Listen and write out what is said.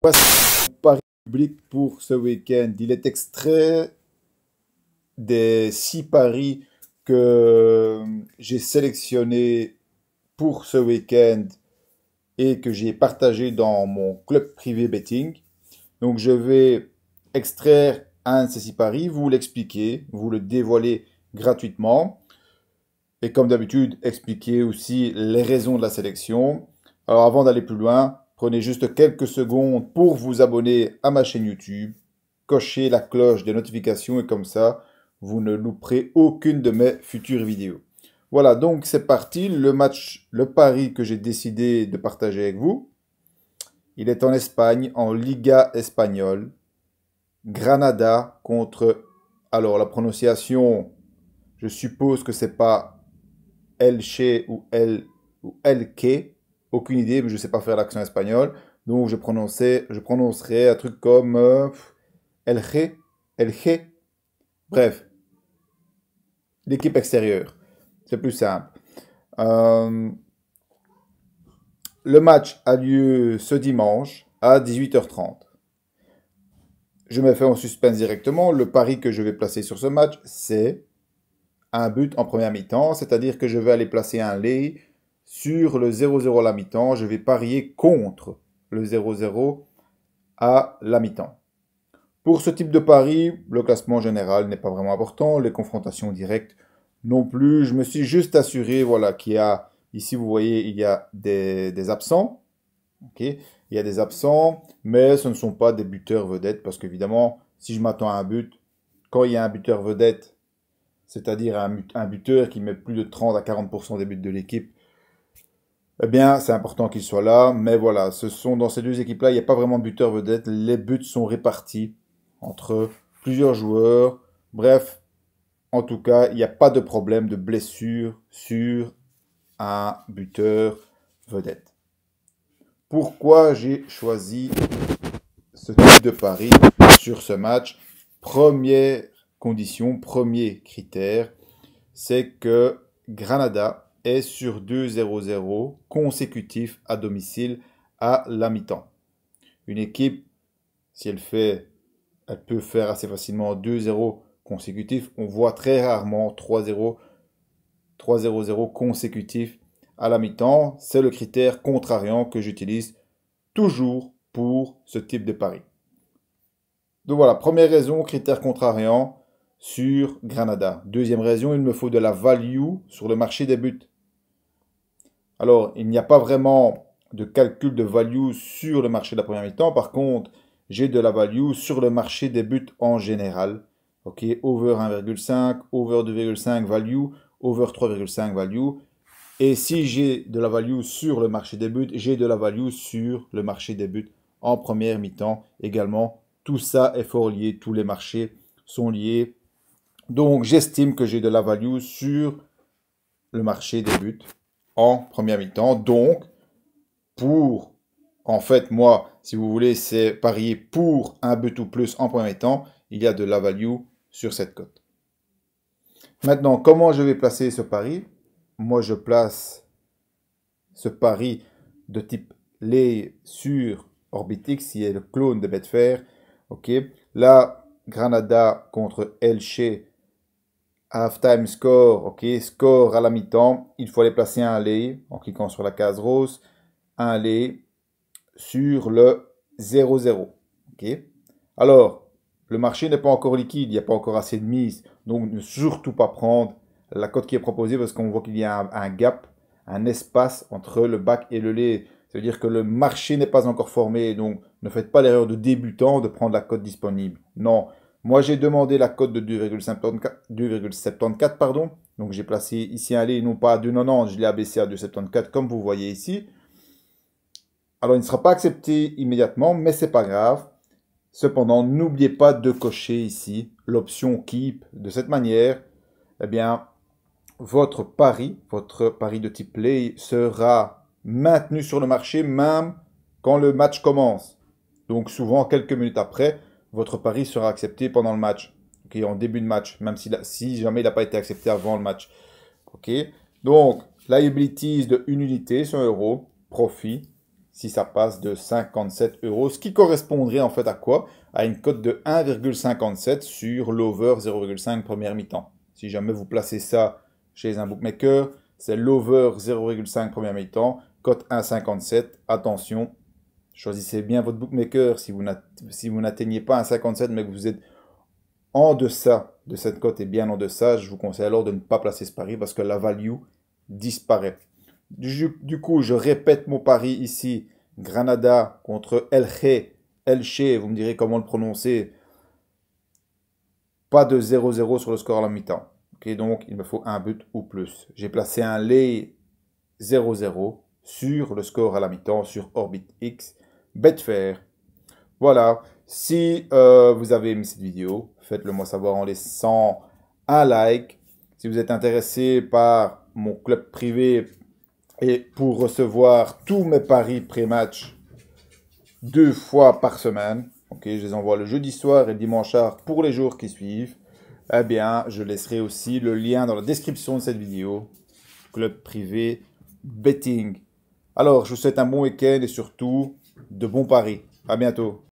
Voici pari public pour ce week-end. Il est extrait des six paris que j'ai sélectionnés pour ce week-end et que j'ai partagé dans mon club privé betting. Donc je vais extraire un de ces six paris, vous l'expliquer, vous le dévoiler gratuitement. Et comme d'habitude, expliquer aussi les raisons de la sélection. Alors avant d'aller plus loin, Prenez juste quelques secondes pour vous abonner à ma chaîne YouTube. Cochez la cloche des notifications et comme ça, vous ne louperez aucune de mes futures vidéos. Voilà, donc c'est parti. Le match, le pari que j'ai décidé de partager avec vous. Il est en Espagne, en Liga espagnole. Granada contre. Alors, la prononciation, je suppose que c'est pas Elche ou El ou Elke aucune idée, mais je ne sais pas faire l'action espagnole. Donc je, je prononcerai un truc comme euh, El G, El Bref, l'équipe extérieure. C'est plus simple. Euh, le match a lieu ce dimanche à 18h30. Je me fais en suspense directement. Le pari que je vais placer sur ce match, c'est un but en première mi-temps, c'est-à-dire que je vais aller placer un lay sur le 0-0 à la mi-temps. Je vais parier contre le 0-0 à la mi-temps. Pour ce type de pari, le classement général n'est pas vraiment important, les confrontations directes non plus. Je me suis juste assuré voilà, qu'il y a, ici vous voyez, il y a des, absents. Il y a des absents, mais ce ne sont pas des buteurs vedettes parce qu'évidemment, si je m'attends à un but, quand il y a un buteur vedette, c'est-à-dire un, buteur qui met plus de 30 à 40% des buts de l'équipe, eh bien, c'est important qu'il soit là. Mais voilà, ce sont dans ces deux équipes-là, il n'y a pas vraiment de buteur vedette. Les buts sont répartis entre plusieurs joueurs. Bref, en tout cas, il n'y a pas de problème de blessure sur un buteur vedette. Pourquoi j'ai choisi ce type de pari sur ce match Première condition, premier critère, c'est que Granada sur 2-0-0 consécutif à domicile à la mi-temps. Une équipe, si elle fait, elle peut faire assez facilement 2-0 consécutif. On voit très rarement 3-0, 3-0-0 consécutif à la mi-temps. C'est le critère contrariant que j'utilise toujours pour ce type de pari. Donc voilà, première raison, critère contrariant sur Granada. Deuxième raison, il me faut de la value sur le marché des buts. Alors, il n'y a pas vraiment de calcul de value sur le marché de la première mi-temps. Par contre, j'ai de la value sur le marché des buts en général. Ok, over 1,5, over 2,5 value, over 3,5 value. Et si j'ai de la value sur le marché des buts, j'ai de la value sur le marché des buts en première mi-temps également. Tout ça est fort lié, tous les marchés sont liés. Donc j'estime que j'ai de la value sur le marché des buts en première mi-temps. Donc, pour, en fait, moi, si vous voulez, c'est parier pour un but ou plus en première mi-temps, il y a de la value sur cette cote. Maintenant, comment je vais placer ce pari Moi, je place ce pari de type les sur Orbitix, si est le clone de Betfair. Ok. la Granada contre Elche, time score, ok, score à la mi-temps, il faut aller placer un lay en cliquant sur la case rose, un lay sur le 0-0. ok. Alors, le marché n'est pas encore liquide, il n'y a pas encore assez de mise, donc ne surtout pas prendre la cote qui est proposée parce qu'on voit qu'il y a un, un, gap, un espace entre le bac et le lait. C'est-à-dire que le marché n'est pas encore formé, donc ne faites pas l'erreur de débutant de prendre la cote disponible. Non, moi, j'ai demandé la cote de 2,74, pardon. Donc, j'ai placé ici un lait, non pas à 2,90, je l'ai abaissé à 2,74, comme vous voyez ici. Alors, il ne sera pas accepté immédiatement, mais ce n'est pas grave. Cependant, n'oubliez pas de cocher ici l'option Keep. De cette manière, eh bien, votre pari, votre pari de type play sera maintenu sur le marché même quand le match commence. Donc souvent quelques minutes après, votre pari sera accepté pendant le match, okay, en début de match, même si, si jamais il n'a pas été accepté avant le match. ok Donc, liabilities de 1 unité, sur euro profit, si ça passe de 57 euros, ce qui correspondrait en fait à quoi À une cote de 1,57 sur l'over 0,5 première mi-temps. Si jamais vous placez ça chez un bookmaker, c'est l'over 0,5 première mi-temps, cote 1,57, attention, Choisissez bien votre bookmaker. Si vous n'atteignez pas un 57, mais que vous êtes en deçà de cette cote et bien en deçà, je vous conseille alors de ne pas placer ce pari parce que la value disparaît. Du, coup, je répète mon pari ici. Granada contre Elche. vous me direz comment le prononcer. Pas de 0-0 sur le score à la mi-temps. donc, il me faut un but ou plus. J'ai placé un lay 0-0 sur le score à la mi-temps sur Orbit X. Betfair. Voilà, si euh, vous avez aimé cette vidéo, faites-le moi savoir en laissant un like. Si vous êtes intéressé par mon club privé et pour recevoir tous mes paris pré-match deux fois par semaine, ok, je les envoie le jeudi soir et le dimanche soir pour les jours qui suivent, eh bien, je laisserai aussi le lien dans la description de cette vidéo. Club privé betting. Alors, je vous souhaite un bon week-end et surtout, de bons paris. À bientôt.